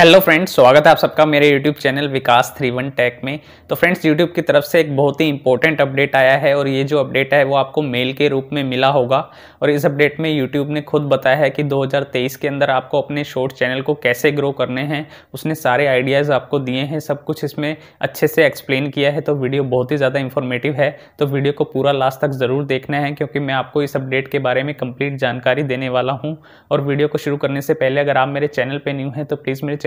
hello friends स्वागत है आप सबका मेरे YouTube channel Vikas three one tech में तो फ्रेंड्स यूट्यूब की तरफ से एक बहुत ही इंपॉर्टेंट अपडेट आया है और ये जो अपडेट है वो आपको मेल के रूप में मिला होगा और इस अपडेट में यूट्यूब ने खुद बताया है कि 2023 के अंदर आपको अपने शॉर्ट चैनल को कैसे ग्रो करने हैं उसने सारे आइडियाज़ आपको दिए हैं सब कुछ इसमें अच्छे से एक्सप्लेन किया है तो वीडियो बहुत ही ज़्यादा इन्फॉर्मेटिव है तो वीडियो को पूरा लास्ट तक ज़रूर देखना है क्योंकि मैं आपको इस अपडेट के बारे में कंप्लीट जानकारी देने वाला हूँ और वीडियो को शुरू करने से पहले अगर आप मेरे चैनल पर न्यू हैं तो प्लीज़ मेरे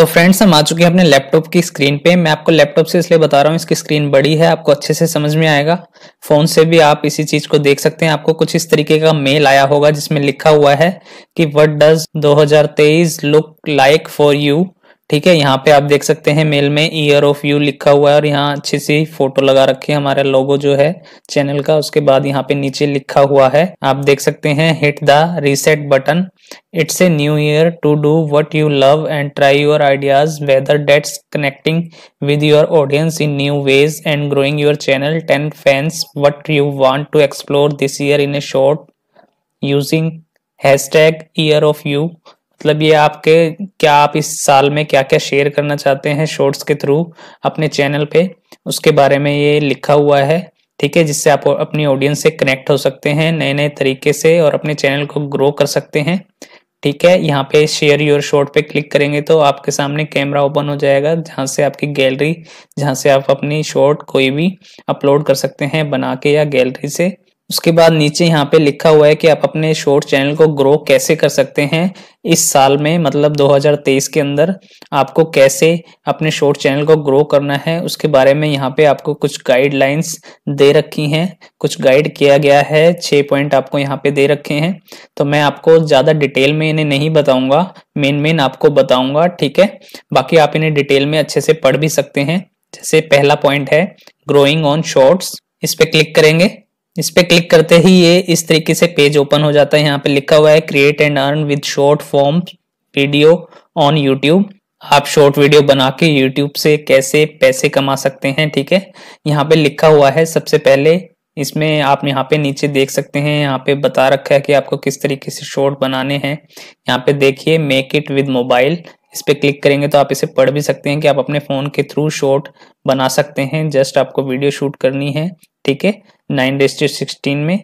तो फ्रेंड्स हम आ चुके हैं अपने लैपटॉप की स्क्रीन पे मैं आपको लैपटॉप से इसलिए बता रहा हूँ इसकी स्क्रीन बड़ी है आपको अच्छे से समझ में आएगा फोन से भी आप इसी चीज को देख सकते हैं आपको कुछ इस तरीके का मेल आया होगा जिसमें लिखा हुआ है कि what does 2023 look like for you ठीक है यहाँ पे आप देख सकते हैं मेल में ईयर ऑफ यू लिखा हुआ है और यहाँ अच्छी सी फोटो लगा रखी है हमारे लोगो जो है चैनल का उसके बाद यहाँ पे नीचे लिखा हुआ है आप देख सकते हैं hit the reset button it's a new year to do what you love and try your ideas whether that's connecting with your audience in new ways and growing your channel ten fans what you want to explore this year in a short using hashtag year of you मतलब ये आपके क्या आप इस साल में क्या क्या शेयर करना चाहते हैं शॉर्ट्स के थ्रू अपने चैनल पे उसके बारे में ये लिखा हुआ है ठीक है जिससे आप अपनी ऑडियंस से कनेक्ट हो सकते हैं नए नए तरीके से और अपने चैनल को ग्रो कर सकते हैं ठीक है यहाँ पे शेयर योर शॉर्ट पे क्लिक करेंगे तो आपके सामने कैमरा ओपन हो जाएगा जहाँ से आपकी गैलरी जहाँ से आप अपनी शॉर्ट कोई भी अपलोड कर सकते हैं बना के या गैलरी से उसके बाद नीचे यहाँ पे लिखा हुआ है कि आप अपने शॉर्ट चैनल को ग्रो कैसे कर सकते हैं इस साल में मतलब 2023 के अंदर आपको कैसे अपने शॉर्ट चैनल को ग्रो करना है उसके बारे में यहाँ पे आपको कुछ गाइडलाइंस दे रखी हैं कुछ गाइड किया गया है छः पॉइंट आपको यहाँ पे दे रखे हैं तो मैं आपको ज़्यादा डिटेल में इन्हें नहीं बताऊंगा मेन मेन आपको बताऊंगा ठीक है बाकी आप इन्हें डिटेल में अच्छे से पढ़ भी सकते हैं जैसे पहला पॉइंट है ग्रोइंग ऑन शॉर्ट्स इस पर क्लिक करेंगे इस पर क्लिक करते ही ये इस तरीके से पेज ओपन हो जाता है यहाँ पे लिखा हुआ है create and earn with short form video on YouTube आप शॉर्ट वीडियो बना के यूट्यूब से कैसे पैसे कमा सकते हैं ठीक है यहाँ पे लिखा हुआ है सबसे पहले इसमें आप यहाँ पे नीचे देख सकते हैं यहाँ पे बता रखा है कि आपको किस तरीके से शॉर्ट बनाने हैं यहाँ पे देखिए मेक इट विद मोबाइल इस पर क्लिक करेंगे तो आप इसे पढ़ भी सकते हैं कि आप अपने फ़ोन के थ्रू शॉर्ट बना सकते हैं जस्ट आपको वीडियो शूट करनी है ठीक है नाइन डेस्टू सिक्सटीन में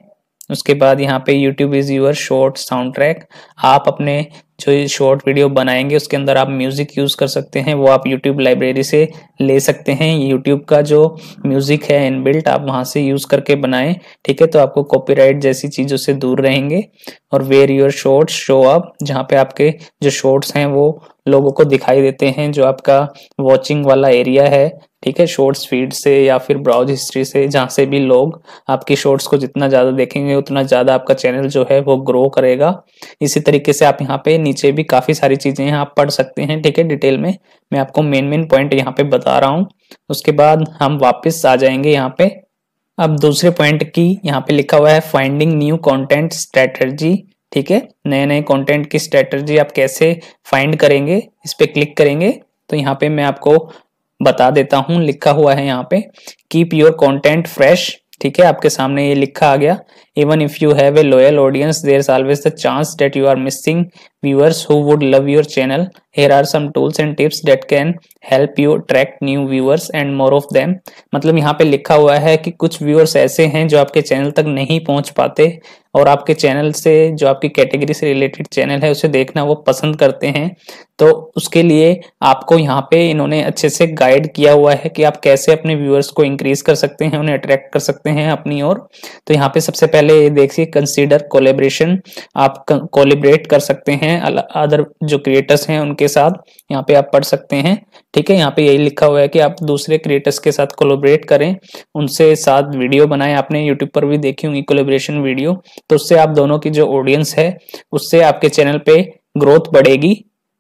उसके बाद यहाँ पे YouTube is your short soundtrack आप अपने जो शॉर्ट वीडियो बनाएंगे उसके अंदर आप म्यूज़िक यूज़ कर सकते हैं वो आप यूट्यूब लाइब्रेरी से ले सकते हैं यूट्यूब का जो म्यूज़िक है इनबिल्ट आप वहाँ से यूज़ करके बनाएं ठीक है तो आपको कॉपीराइट जैसी चीज़ों से दूर रहेंगे और where your short show up जहाँ पे आपके जो शॉर्ट्स हैं वो लोगों को दिखाई देते हैं जो आपका वॉचिंग वाला एरिया है ठीक है शॉर्ट्स फीड से या फिर ब्राउज हिस्ट्री से जहाँ से भी लोग आपकी शॉर्ट्स को जितना ज़्यादा देखेंगे उतना ज़्यादा आपका चैनल जो है वो ग्रो करेगा इसी तरीके से आप यहाँ पे नीचे भी काफ़ी सारी चीज़ें आप पढ़ सकते हैं ठीक है डिटेल में मैं आपको मेन मेन पॉइंट यहाँ पे बता रहा हूँ उसके बाद हम वापस आ जाएंगे यहाँ पे अब दूसरे पॉइंट की यहाँ पे लिखा हुआ है फाइंडिंग न्यू कॉन्टेंट स्ट्रैटर्जी ठीक है नए नए कॉन्टेंट की स्ट्रैटर्जी आप कैसे फाइंड करेंगे इस पर क्लिक करेंगे तो यहाँ पे मैं आपको बता देता हूं लिखा हुआ है यहाँ पे कीप योर कंटेंट फ्रेश ठीक है आपके सामने ये लिखा आ गया even if you have a loyal audience there's always the chance that you are missing viewers who would love your channel here are some tools and tips that can help you attract new viewers and more of them मतलब यहाँ पे लिखा हुआ है कि कुछ viewers ऐसे हैं जो आपके channel तक नहीं पहुँच पाते और आपके channel से जो आपकी category से related channel है उसे देखना वो पसंद करते हैं तो उसके लिए आपको यहाँ पे इन्होंने अच्छे से guide किया हुआ है कि आप कैसे अपने viewers को increase कर सकते हैं उन्हें attract कर सकते हैं अपनी ओर तो यहाँ पे सबसे पहले पहले ये देखिए कंसीडर कोलेब्रेशन आप कोलेब्रेट कर सकते हैं अदर जो क्रिएटर्स हैं उनके साथ यहाँ पे आप पढ़ सकते हैं ठीक है यहाँ पे यही लिखा हुआ है कि आप दूसरे क्रिएटर्स के साथ कोलेब्रेट करें उनसे साथ वीडियो बनाएं आपने यूट्यूब पर भी देखी होंगी कोलेब्रेशन वीडियो तो उससे आप दोनों की जो ऑडियंस है उससे आपके चैनल पे ग्रोथ बढ़ेगी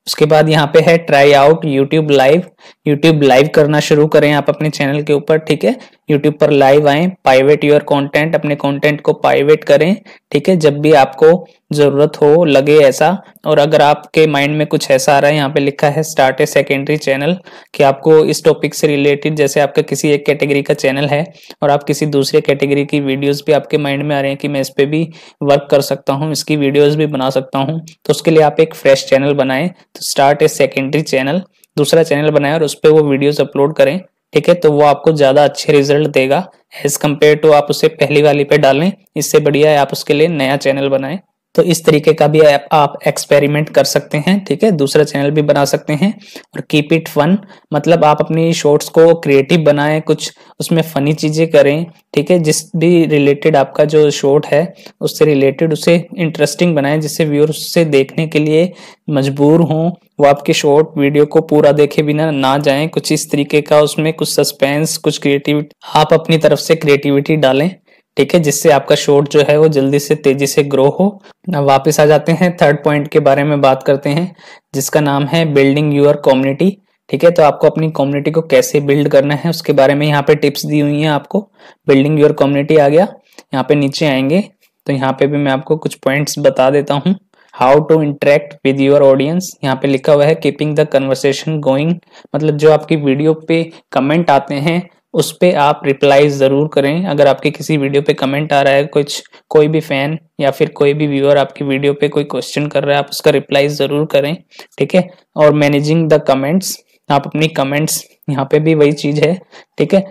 उसके बाद यहाँ पे है try out YouTube live YouTube live करना शुरू करें आप अपने चैनल के ऊपर ठीक है यूट्यूब पर लाइव आए पाइवेट योर कंटेंट अपने कंटेंट को प्राइवेट करें ठीक है जब भी आपको जरूरत हो लगे ऐसा और अगर आपके माइंड में कुछ ऐसा आ रहा है यहाँ पे लिखा है स्टार्ट ए सेकेंडरी चैनल कि आपको इस टॉपिक से रिलेटेड जैसे आपका किसी एक कैटेगरी का चैनल है और आप किसी दूसरे कैटेगरी की वीडियोस भी आपके माइंड में आ रहे हैं कि मैं इस पर भी वर्क कर सकता हूँ इसकी वीडियोस भी बना सकता हूँ तो उसके लिए आप एक फ्रेश चैनल बनाएं तो स्टार्ट ए सेकेंडरी चैनल दूसरा चैनल बनाएं और उस पर वो वीडियोज अपलोड करें ठीक है तो वो आपको ज्यादा अच्छे रिजल्ट देगा एज कम्पेयर टू आप उसे पहली वाली पे डालें इससे बढ़िया है आप उसके लिए नया चैनल बनाएं तो इस तरीके का भी आप, आप एक्सपेरिमेंट कर सकते हैं ठीक है दूसरा चैनल भी बना सकते हैं और कीप इट फन मतलब आप अपनी शॉर्ट्स को क्रिएटिव बनाएं कुछ उसमें फनी चीजें करें ठीक है जिस भी रिलेटेड आपका जो शॉर्ट है उससे रिलेटेड उसे इंटरेस्टिंग बनाएं जिससे व्यूअर उससे देखने के लिए मजबूर हों वो आपके शॉर्ट वीडियो को पूरा देखे बिना ना जाए कुछ इस तरीके का उसमें कुछ सस्पेंस कुछ क्रिएटिविटी आप अपनी तरफ से क्रिएटिविटी डालें ठीक है जिससे आपका शॉर्ट जो है वो जल्दी से तेजी से ग्रो हो अब वापस आ जाते हैं थर्ड पॉइंट के बारे में बात करते हैं जिसका नाम है बिल्डिंग यूर कम्युनिटी ठीक है तो आपको अपनी कम्युनिटी को कैसे बिल्ड करना है उसके बारे में यहाँ पे टिप्स दी हुई हैं आपको बिल्डिंग योर कम्युनिटी आ गया यहाँ पे नीचे आएंगे तो यहाँ पे भी मैं आपको कुछ पॉइंट्स बता देता हूँ how to interact with your audience यहाँ पे लिखा हुआ है कीपिंग द कन्वर्सेशन गोइंग मतलब जो आपकी वीडियो पे कमेंट आते हैं उस पर आप रिप्लाई ज़रूर करें अगर आपके किसी वीडियो पे कमेंट आ रहा है कुछ कोई भी फ़ैन या फिर कोई भी व्यूअर आपकी वीडियो पे कोई क्वेश्चन कर रहा है आप उसका रिप्लाई ज़रूर करें ठीक है और मैनेजिंग द कमेंट्स आप अपनी कमेंट्स यहाँ पे भी वही चीज़ है ठीक है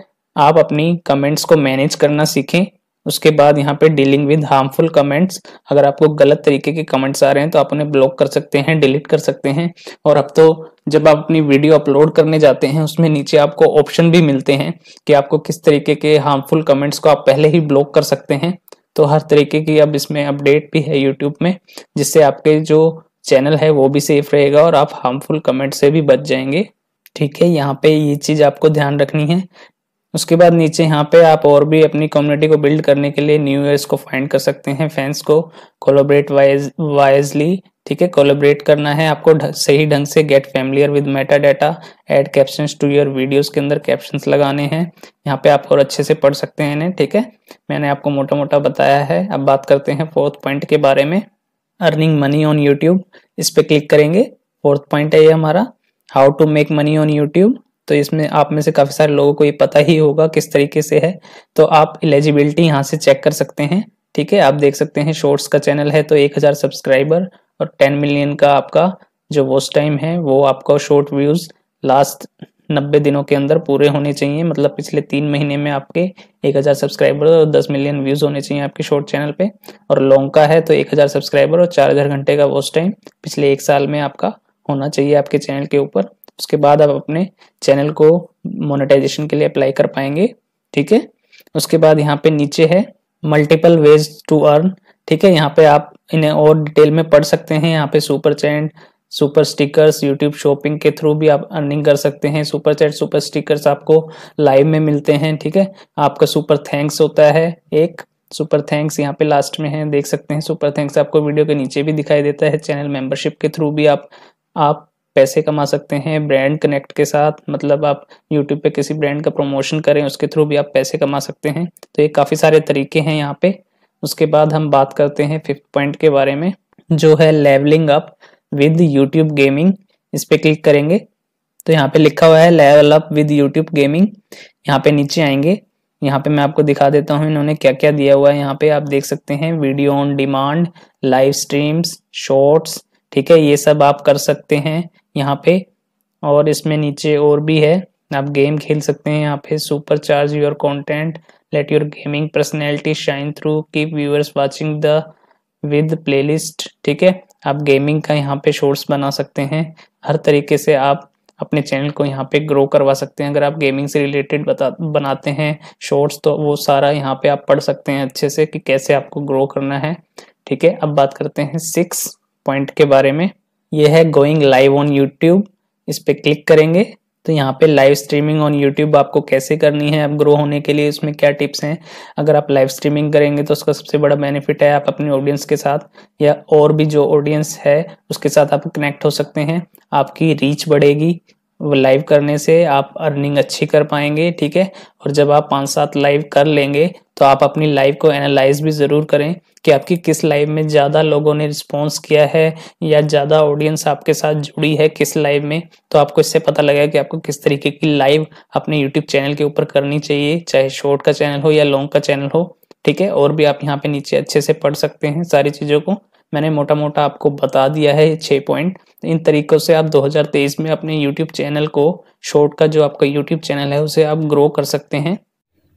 आप अपनी कमेंट्स को मैनेज करना सीखें उसके बाद यहाँ पे डीलिंग विद हार्मफुल कमेंट्स अगर आपको गलत तरीके के कमेंट्स आ रहे हैं तो आप उन्हें ब्लॉक कर सकते हैं डिलीट कर सकते हैं और अब तो जब आप अपनी वीडियो अपलोड करने जाते हैं उसमें नीचे आपको ऑप्शन भी मिलते हैं कि आपको किस तरीके के हार्मफुल कमेंट्स को आप पहले ही ब्लॉक कर सकते हैं तो हर तरीके की अब इसमें अपडेट भी है यूट्यूब में जिससे आपके जो चैनल है वो भी सेफ रहेगा और आप हार्मफुल कमेंट से भी बच जाएंगे ठीक है यहाँ पे ये चीज़ आपको ध्यान रखनी है उसके बाद नीचे यहाँ पे आप और भी अपनी कम्युनिटी को बिल्ड करने के लिए न्यू ईयर्स को फाइंड कर सकते हैं फैंस को कोलोबरेट वाइज वाइजली ठीक है कोलोबरेट करना है आपको सही ढंग से get familiar with metadata add caption to your videos के अंदर कैप्शंस लगाने हैं यहाँ पे आप और अच्छे से पढ़ सकते हैं इन्हें ठीक है मैंने आपको मोटा मोटा बताया है अब बात करते हैं फोर्थ पॉइंट के बारे में अर्निंग मनी ऑन यूट्यूब इस पर क्लिक करेंगे फोर्थ पॉइंट है ये हमारा how to make money on YouTube तो इसमें आप में से काफी सारे लोगों को ये पता ही होगा किस तरीके से है तो आप एलिजिबिलिटी यहाँ से चेक कर सकते हैं ठीक है आप देख सकते हैं शॉर्ट्स का चैनल है तो 1000 सब्सक्राइबर और 10 मिलियन का आपका जो वॉच टाइम है वो आपका शॉर्ट व्यूज लास्ट नब्बे दिनों के अंदर पूरे होने चाहिए मतलब पिछले तीन महीने में आपके 1000 सब्सक्राइबर और 10 मिलियन व्यूज होने चाहिए आपके शॉर्ट चैनल पे और लॉन्ग का है तो 1000 सब्सक्राइबर और 4000 घंटे का वॉच टाइम पिछले एक साल में आपका होना चाहिए आपके चैनल के ऊपर उसके बाद आप अपने चैनल को मोनेटाइजेशन के लिए अप्लाई कर पाएंगे ठीक है उसके बाद यहाँ पे नीचे है मल्टीपल वेज टू अर्न ठीक है यहाँ पे आप इन्हें और डिटेल में पढ़ सकते हैं यहाँ पे super chat super stickers YouTube shopping के थ्रू भी आप अर्निंग कर सकते हैं सुपर चैट सुपर स्टिकर्स आपको लाइव में मिलते हैं ठीक है आपका सुपर थैंक्स होता है एक सुपर थैंक्स यहाँ पे लास्ट में है देख सकते हैं सुपर थैंक्स आपको वीडियो के नीचे भी दिखाई देता है चैनल मेंबरशिप के थ्रू भी आप आप पैसे कमा सकते हैं ब्रांड कनेक्ट के साथ मतलब आप यूट्यूब पे किसी ब्रांड का प्रमोशन करें उसके थ्रू भी आप पैसे कमा सकते हैं तो ये काफ़ी सारे तरीके हैं यहाँ पे उसके बाद हम बात करते हैं फिफ्थ पॉइंट के बारे में जो है leveling up with YouTube gaming इस पर क्लिक करेंगे तो यहाँ पे लिखा हुआ है level up with YouTube gaming यहाँ पे नीचे आएंगे यहाँ पे मैं आपको दिखा देता हूँ इन्होंने क्या क्या दिया हुआ है यहाँ पे आप देख सकते हैं video on demand live streams shorts ठीक है ये सब आप कर सकते हैं यहाँ पे और इसमें नीचे और भी है आप गेम खेल सकते हैं यहाँ पे supercharge your content let your gaming personality shine through keep viewers watching the with playlist ठीक है आप गेमिंग का यहाँ पे शोर्ट्स बना सकते हैं हर तरीके से आप अपने चैनल को यहाँ पे ग्रो करवा सकते हैं अगर आप गेमिंग से रिलेटेड बता बनाते हैं शॉर्ट्स तो वो सारा यहाँ पे आप पढ़ सकते हैं अच्छे से कि कैसे आपको ग्रो करना है ठीक है अब बात करते हैं सिक्स पॉइंट के बारे में ये है गोइंग लाइव ऑन यूट्यूब इस पर क्लिक करेंगे तो यहाँ पे लाइव स्ट्रीमिंग ऑन यूट्यूब आपको कैसे करनी है अब ग्रो होने के लिए इसमें क्या टिप्स हैं अगर आप लाइव स्ट्रीमिंग करेंगे तो उसका सबसे बड़ा बेनिफिट है आप अपनी ऑडियंस के साथ या और भी जो ऑडियंस है उसके साथ आप कनेक्ट हो सकते हैं आपकी रीच बढ़ेगी लाइव करने से आप अर्निंग अच्छी कर पाएंगे ठीक है और जब आप पाँच सात लाइव कर लेंगे तो आप अपनी लाइव को एनालाइज भी ज़रूर करें कि आपकी किस लाइव में ज़्यादा लोगों ने रिस्पॉन्स किया है या ज़्यादा ऑडियंस आपके साथ जुड़ी है किस लाइव में तो आपको इससे पता लगेगा कि आपको किस तरीके की लाइव अपने यूट्यूब चैनल के ऊपर करनी चाहिए चाहे शॉर्ट का चैनल हो या लॉन्ग का चैनल हो ठीक है और भी आप यहाँ पे नीचे अच्छे से पढ़ सकते हैं सारी चीज़ों को मैंने मोटा मोटा आपको बता दिया है छः पॉइंट इन तरीक़ों से आप 2023 में अपने यूट्यूब चैनल को शॉर्ट का जो आपका यूट्यूब चैनल है उसे आप ग्रो कर सकते हैं